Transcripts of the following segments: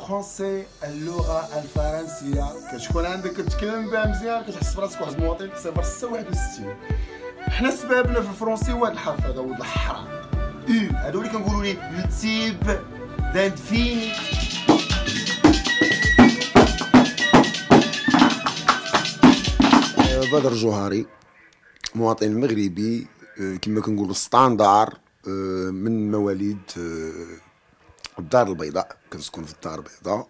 الفرونسي اللغه الفرنسيه كتكون عندك كتكلم بها مزيان كتحس براسك واحد المواطن صفر 61 حنا سبابنا في الفرونسي واحد الحرف هذا هو الحرام اي هادو اللي كنقولوا ليه نتيب داند فيني بدر جوهري مواطن مغربي كما كنقولوا ستاندار من مواليد الدار البيضاء كنت في الدار البيضاء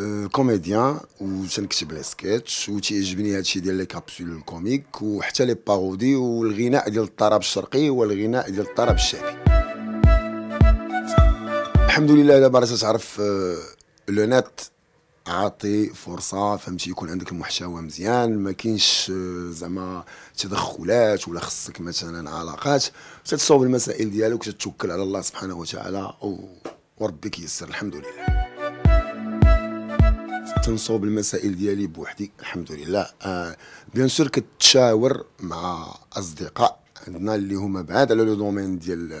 أه، كوميديان و تنكتب لي سكيتش و تيعجبني هادشي ديال لي كابسول الكوميك وحتى لي باغودي والغناء ديال الطرب الشرقي والغناء ديال الطرب الشعبي الحمد لله دابا راه تتعرف أه، لو نت عاطي فرصه فهمتي يكون عندك المحتوى مزيان ما كاينش أه، زعما تدخلات ولا خصك مثلا علاقات تتصوب المسائل ديالك وتتوكل على الله سبحانه وتعالى وربك يسر الحمد لله تنصوب المسائل ديالي بوحدي الحمد لله آه بيان سور كتشاور مع اصدقاء عندنا اللي هما بعاد على لو دومين ديال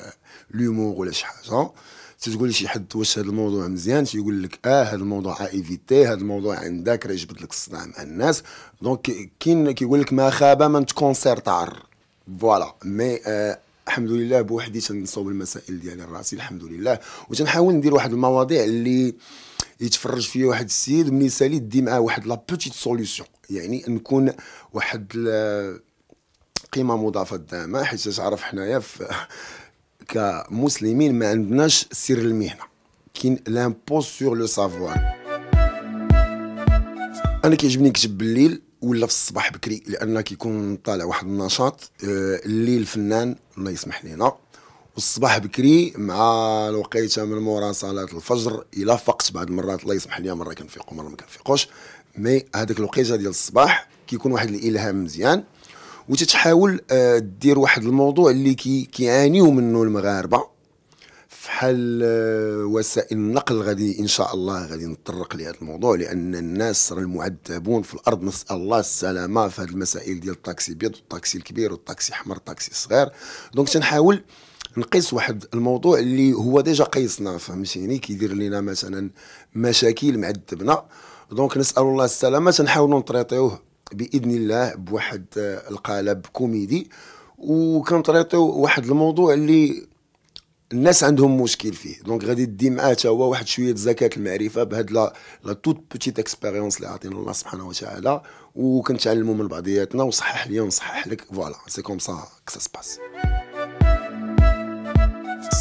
لومور ولا شي حاجه تتقول لشي حد واش هذا الموضوع مزيان تيقول لك اه هذا الموضوع ايفيتي هذا الموضوع عندك راه جبد لك الصداع مع الناس دونك كاين كيقول لك ما خاب من تكونسيرتار فوالا مي آه الحمد لله بوحدي تنصوب المسائل ديالي راسي الحمد لله وتنحاول ندير واحد المواضيع اللي يتفرج فيا واحد السيد ومن يسالي دي معاه واحد لا بوتيت سوليسيون يعني نكون واحد قيمه مضافه الدامه حيت تعرف حنايا كمسلمين ما عندناش سر المهنه كاين لامبوز سور لو سافوار انا كيعجبني نكتب بالليل ولا في الصباح بكري لان كيكون طالع واحد النشاط آه، الليل فنان الله يسمح لينا والصباح بكري مع الوقيته من مورا صلاه الفجر الى فقت بعض المرات الله يسمح لي مره كنفيق ومره ما كنفيقوش مي هذاك الوقيته ديال الصباح كيكون واحد الالهام مزيان وتتحاول آه، دير واحد الموضوع اللي كي كيعانيو منه المغاربه بحال آه، وسائل النقل غادي ان شاء الله غادي نتطرق لهذا الموضوع لان الناس راه المعذبون في الارض نسال الله السلامه في هذه المسائل ديال الطاكسي بيض والطاكسي الكبير والطاكسي احمر والطاكسي الصغير دونك تنحاول نقيس واحد الموضوع اللي هو ديجا قيسنا فهمتيني كيدير لنا مثلا مشاكل معذبنا دونك نسال الله السلامه تنحاولوا نطريطيوه باذن الله بواحد آه، القالب كوميدي وكنطريطيو واحد الموضوع اللي الناس عندهم مشكل فيه دونك غادي دي معاه حتى هو واحد شويه زكاه المعرفه بهاد لا لا توت بوتيت اكسبيريونس اللي عطينا الله سبحانه وتعالى وكنتعلموا من بعضياتنا وصحح لي ونصحح لك فوالا سي كوم سا كسا سباس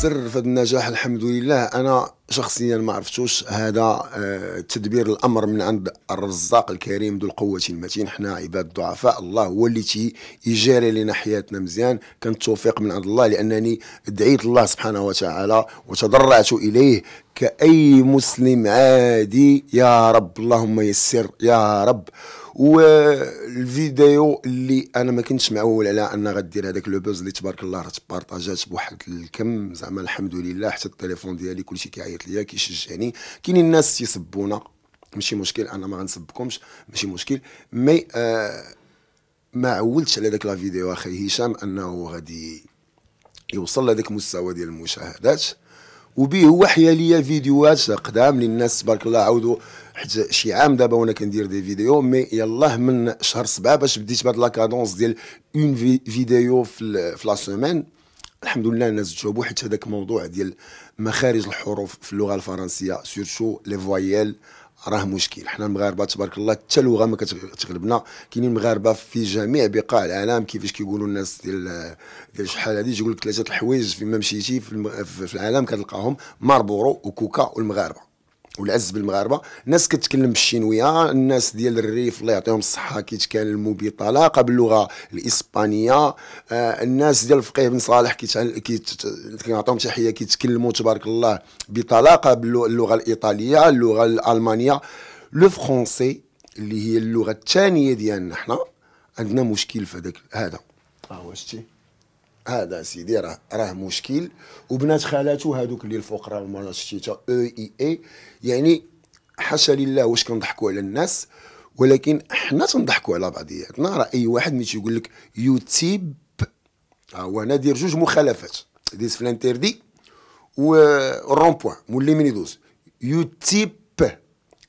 السر في النجاح الحمد لله انا شخصيا ما عرفتوش هذا آه، تدبير الامر من عند الرزاق الكريم ذو القوه المتين حنا عباد ضعفاء الله هو اللي تيجاري يجاري لنا حياتنا مزيان كان التوفيق من عند الله لانني دعيت الله سبحانه وتعالى وتضرعت اليه كاي مسلم عادي يا رب اللهم يسر يا رب والفيديو اللي انا ما كنتش معول على ان غدير هذاك لو بوز اللي تبارك الله راه تبارطاجات بواحد الكم زعما الحمد لله حتى التليفون ديالي كلشي كيعيط ليا كيشجعني يعني كاينين الناس تيسبونا ماشي مشكل انا ما غنسبكمش ماشي مشكل مي آه ما عولتش على داك لا فيديو اخي هشام انه غادي يوصل لهذاك المستوى ديال المشاهدات وبيه حيا ليا فيديوهات قدام للناس تبارك الله عاودوا حتى شي عام دابا وانا كندير دي فيديو مي يلاه من شهر سبعه باش بديت بهاد لاكادونس ديال اون في فيديو في, في لا سومين الحمد لله الناس تجاوبوا حيت هذاك الموضوع ديال مخارج الحروف في اللغه الفرنسيه سيرتو لي فوايل راه مشكل حنا المغاربه تبارك الله حتى اللغه ما كتغلبنا كاينين مغاربه في جميع بقاع العالم كيفاش كيقولوا الناس ديال ديال شحال هذه يقول لك ثلاثه الحوايج فيما مشيتي في, في العالم كتلقاهم ماربورو وكوكا والمغاربه والعز بالمغاربه الناس كتكلم بالشينويه الناس ديال الريف الله يعطيهم الصحه كيتكلموا بطلاقه باللغه الاسبانيه آه الناس ديال الفقيه بن صالح كيعطيهم تحيه كيتكلموا تبارك الله بطلاقه باللغه الايطاليه اللغه الالمانيه لو فرونسي اللي هي اللغه الثانيه ديالنا حنا عندنا مشكل في هذاك هذا اه شتي هذا سيدي راه راه مشكل وبنات خالاتو هذوك اللي الفقراء وما شتيتها او اي اي يعني حاشا لله واش كنضحكوا على الناس ولكن حنا تنضحكوا على بعضياتنا راه اي واحد ملي تيقول لك يوتيب ها هو انا دير جوج مخالفات ديس في الانتردي و رون بوان مولي من يدوز يوتيب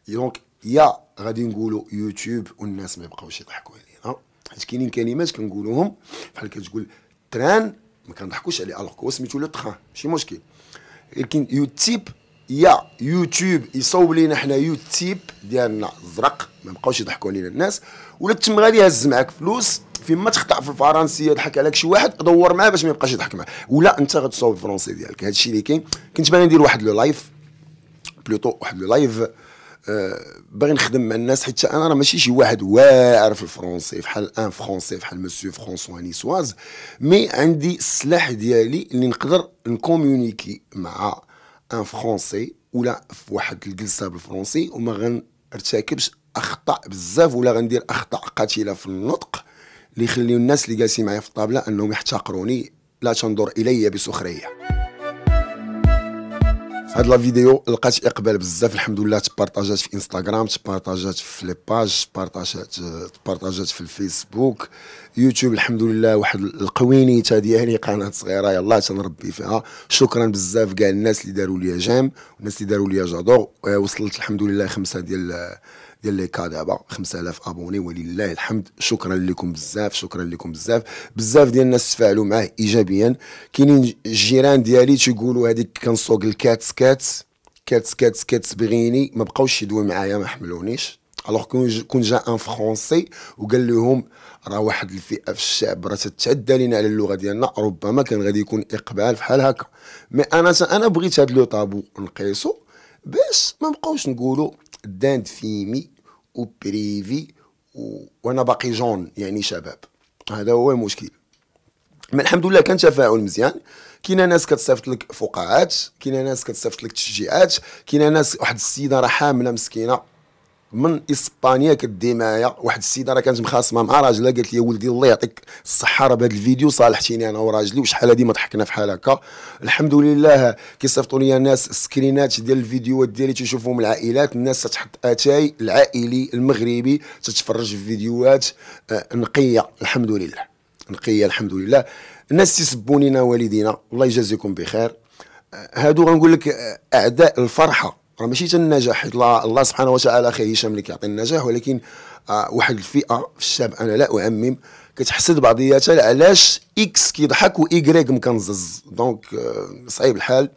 دونك يا غادي نقولوا يوتيوب والناس ما يبقاوش يضحكوا علينا حيت كاينين كلمات كنقولوهم بحال كتقول تران ما كنضحكوش عليه الوغ كو سميتو لو تخان ماشي مشكل لكن يوتيب يا يوتيوب يصوب لينا حنا يوتيب ديالنا الزرق ما بقاوش يضحكوا علينا الناس ولا تم غادي يهز معاك فلوس فيما تخطا في الفرنسيه يضحك عليك شي واحد دور معاه باش ما يبقاش يضحك معاه ولا انت غتصوب الفرنسي ديالك هذا الشيء اللي كاين كنت باغي ندير واحد لو لايف بلوتو واحد لو لايف باغي نخدم مع الناس حيت انا راه ماشي شي واحد واعر في الفرونسي بحال ان فرونسي بحال مسيو فرونسوا نيسواز مي عندي السلاح ديالي اللي نقدر نكوميونيكي مع ان فرونسي ولا في واحد الجلسه بالفرونسي وما غنرتكبش اخطاء بزاف ولا غندير اخطاء قاتله في النطق اللي يخليو الناس اللي جالسين معايا في الطابله انهم يحتقروني لا تنظر الي بسخريه هاد لا فيديو لقات اقبال بزاف الحمد لله تبارطاجات في انستغرام تبارطاجات في لي باج تبارطاجات تبارطاجات في الفيسبوك يوتيوب الحمد لله واحد القوينيته ديالي يعني قناه صغيره يلاه تنربي فيها شكرا بزاف كاع الناس اللي داروا ليا جيم والناس اللي داروا ليا جادور آه، وصلت الحمد لله خمسه ديال ديال لي كا دابا 5000 ابوني ولله الحمد شكرا لكم بزاف شكرا لكم بزاف بزاف ديال الناس تفاعلوا معاه ايجابيا كاينين الجيران ديالي تيقولوا هذيك كنسوق الكاتس كاتس كاتس كاتس كاتس بغيني ما بقاوش يدوي معايا ما حملونيش الوغ كون جا ان فرونسي وقال لهم راه واحد الفئه في الشعب راه تتعدى لينا على اللغه ديالنا ربما كان غادي يكون اقبال بحال هكا مي انا انا بغيت هذا لو طابو نقيسو باش ما بقاوش نقولوا داند فيمي مي وبريفي و... وانا باقي جون يعني شباب هذا هو المشكل ما الحمد لله كان تفاعل مزيان كاينه ناس كتصيفط لك فقاعات كاينه ناس كتصيفط لك تشجيعات كاينه ناس واحد السيده راه حامله مسكينه من اسبانيا كدي معايا واحد السيده راه كانت مخاصمه مع راجلها قالت لي ولدي الله يعطيك الصحه راه بهذا الفيديو صالحتيني انا وراجلي وشحال هذه ما ضحكنا فحال هكا الحمد لله كيصيفطوا لي الناس سكرينات ديال الفيديوهات ديالي تيشوفوهم العائلات الناس تحط اتاي العائلي المغربي تتفرج في فيديوهات آه، نقيه الحمد لله نقيه الحمد لله الناس تيسبونينا والدينا الله يجازيكم بخير آه، هادو غنقول لك آه، اعداء الفرحه راه ماشي حتى النجاح حيت الله, سبحانه وتعالى خير هشام اللي كيعطي النجاح ولكن آه واحد الفئه في الشعب انا لا اعمم كتحسد بعضياتها علاش اكس كيضحك وايكريك مكنزز دونك آه صعيب الحال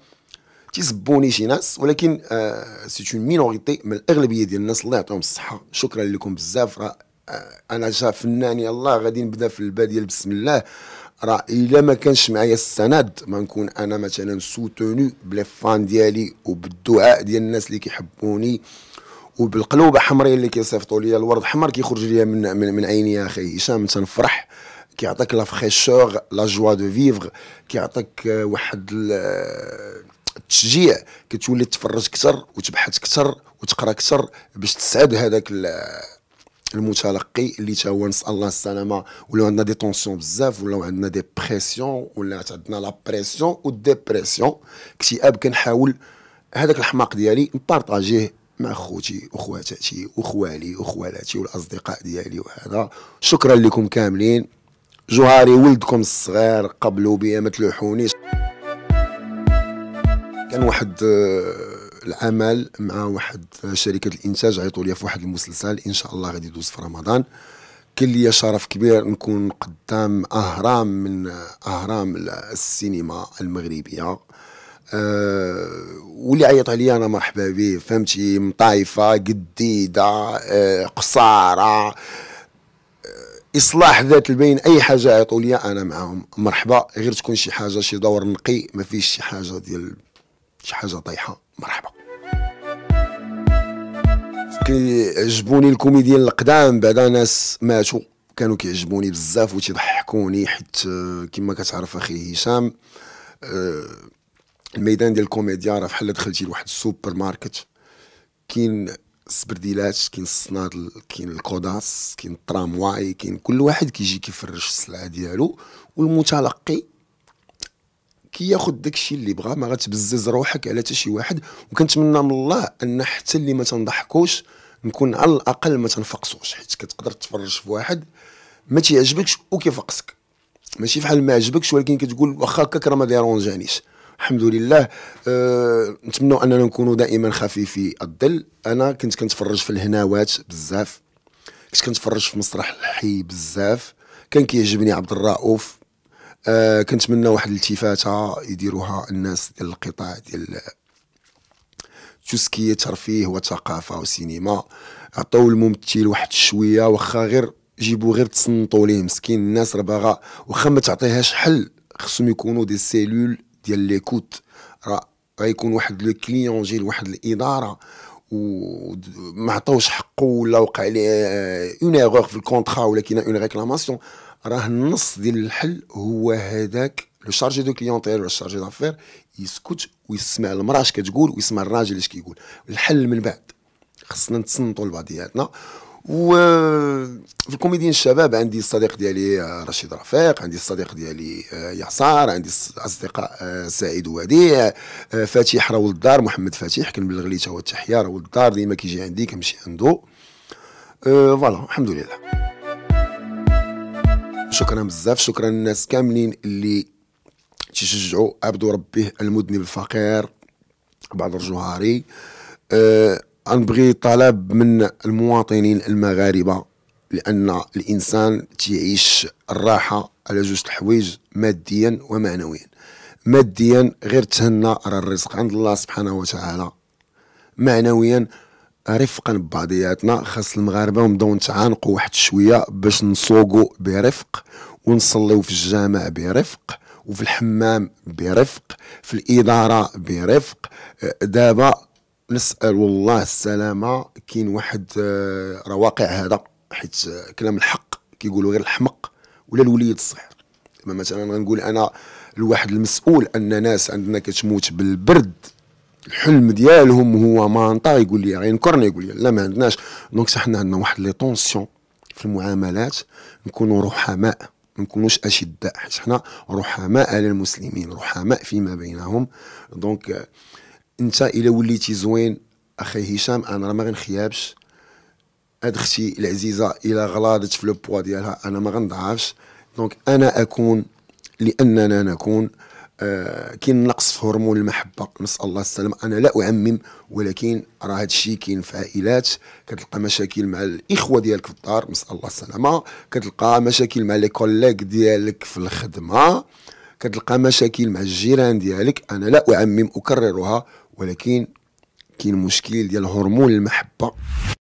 تيسبوني شي ناس ولكن آه سي اون مينوريتي من الاغلبيه ديال الناس الله يعطيهم الصحه شكرا لكم بزاف راه آه، انا جا فنان يلاه غادي نبدا في الباديه بسم الله راه الا ما كانش معايا السند ما نكون انا مثلا سوتوني بلي ديالي وبالدعاء ديال الناس اللي كيحبوني وبالقلوب حمرية اللي كيصيفطوا لي الورد حمر كيخرج لي من من, من عيني يا اخي هشام تنفرح كيعطيك لا فريشور لا جوا دو فيفغ كيعطيك واحد التشجيع كتولي تفرج اكثر وتبحث اكثر وتقرا اكثر باش تسعد هذاك المتلقي اللي تا هو نسال الله السلامه ولا عندنا دي طونسيون بزاف ولا عندنا دي بريسيون ولا عندنا لا بريسيون والديبرسيون اكتئاب كنحاول هذاك الحماق ديالي نبارطاجيه مع خوتي وخواتاتي وخوالي وخوالاتي والاصدقاء ديالي وهذا شكرا لكم كاملين جوهاري ولدكم الصغير قبلوا بيا ما تلوحونيش كان واحد آه، العمل مع واحد شركه الانتاج عيطوا لي في واحد المسلسل ان شاء الله غادي يدوز في رمضان كان لي شرف كبير نكون قدام اهرام من اهرام السينما المغربيه أه واللي عيط عليا انا مرحبا به فهمتي مطايفه قديده أه قصاره آه، اصلاح ذات البين اي حاجه عيطوا لي انا معاهم مرحبا غير تكون شي حاجه شي دور نقي ما فيش شي حاجه ديال شي حاجه طايحه مرحبا كيعجبوني الكوميديان القدام بعدا ناس ماتوا كانوا كيعجبوني بزاف تيضحكوني حيت آه، كما كتعرف اخي هشام آه، الميدان ديال الكوميديا راه بحال دخلتي لواحد السوبر ماركت كاين السبرديلات كاين الصنادل كاين الكوداس كاين الترامواي كاين كل واحد كيجي كيفرش السلعه ديالو والمتلقي كياخذ داك داكشي اللي بغا ما غتبزز روحك على حتى شي واحد وكنتمنى من الله ان حتى اللي ما تنضحكوش نكون على الاقل ما تنفقصوش حيت كتقدر تفرج في واحد ما تيعجبكش وكيفقصك ماشي فحال ما عجبكش ولكن كتقول واخا هكاك راه ما ديرونجانيش الحمد لله أه نتمنوا اننا نكونوا دائما خفيفي الظل انا كنت كنتفرج في الهناوات بزاف كنت كنتفرج في مسرح الحي بزاف كان كيعجبني عبد الرؤوف آه كنتمنى واحد الالتفاته يديروها الناس ديال القطاع ديال تسكية ترفيه وثقافه وسينما عطاو الممثل واحد الشويه واخا غير جيبو غير تصنتوا ليه مسكين الناس راه باغا واخا ما تعطيهاش حل خصهم يكونوا دي سيلول ديال ليكوت راه غيكون واحد لو كليون جي لواحد الاداره وما عطاوش حقه ولا وقع ليه اون ايغور في الكونترا ولا كاينه اون ريكلاماسيون راه النص ديال الحل هو هذاك لو شارجي دو كليونتيل ولا شارجي دافير يسكت ويسمع المراه اش كتقول ويسمع الراجل اش كيقول الحل من بعد خصنا نتصنتوا لبعضياتنا و آه، في الكوميديين الشباب عندي الصديق ديالي آه، رشيد رفيق عندي الصديق ديالي آه، يعصار عندي اصدقاء سعيد وديع فاتيح راه ولد الدار محمد فاتيح كنبلغ ليه تا هو التحيه راه ولد الدار ديما كيجي عندي كنمشي عنده فوالا الحمد لله شكرا بزاف شكرا للناس كاملين اللي تيشجعوا عبدو ربه المذنب الفقير بعض جوهاري أه غنبغي طلب من المواطنين المغاربه لان الانسان تيعيش الراحه على جوج الحوايج ماديا ومعنويا ماديا غير تهنى راه الرزق عند الله سبحانه وتعالى معنويا رفقا ببعضياتنا خاص المغاربه نبداو نتعانقوا واحد شويه باش نسوقوا برفق ونصليو في الجامع برفق وفي الحمام برفق في الاداره برفق دابا نسال الله السلامه كاين واحد راه واقع هذا حيت آه، كلام الحق كيقولوا غير الحمق ولا الوليد الصغير مثلا غنقول انا الواحد المسؤول ان ناس عندنا كتموت بالبرد الحلم ديالهم هو مانطا يقول لي غينكرنا يقول لي لا ما عندناش دونك حنا عندنا واحد لي طونسيون في المعاملات نكونوا رحماء ما نكونوش اشداء حيت حنا رحماء على المسلمين رحماء فيما بينهم دونك انت الا وليتي زوين اخي هشام انا راه ما غنخيابش هاد اختي العزيزه الى غلاضت في لو بوا ديالها انا ما غنضعفش دونك انا اكون لاننا نكون آه، كاين نقص في هرمون المحبه نسال الله السلامه انا لا اعمم ولكن راه هذا الشيء كاين في عائلات كتلقى مشاكل مع الاخوه ديالك في الدار نسال الله السلامه كتلقى مشاكل مع لي كوليك ديالك في الخدمه كتلقى مشاكل مع الجيران ديالك انا لا اعمم اكررها ولكن كاين مشكل ديال هرمون المحبه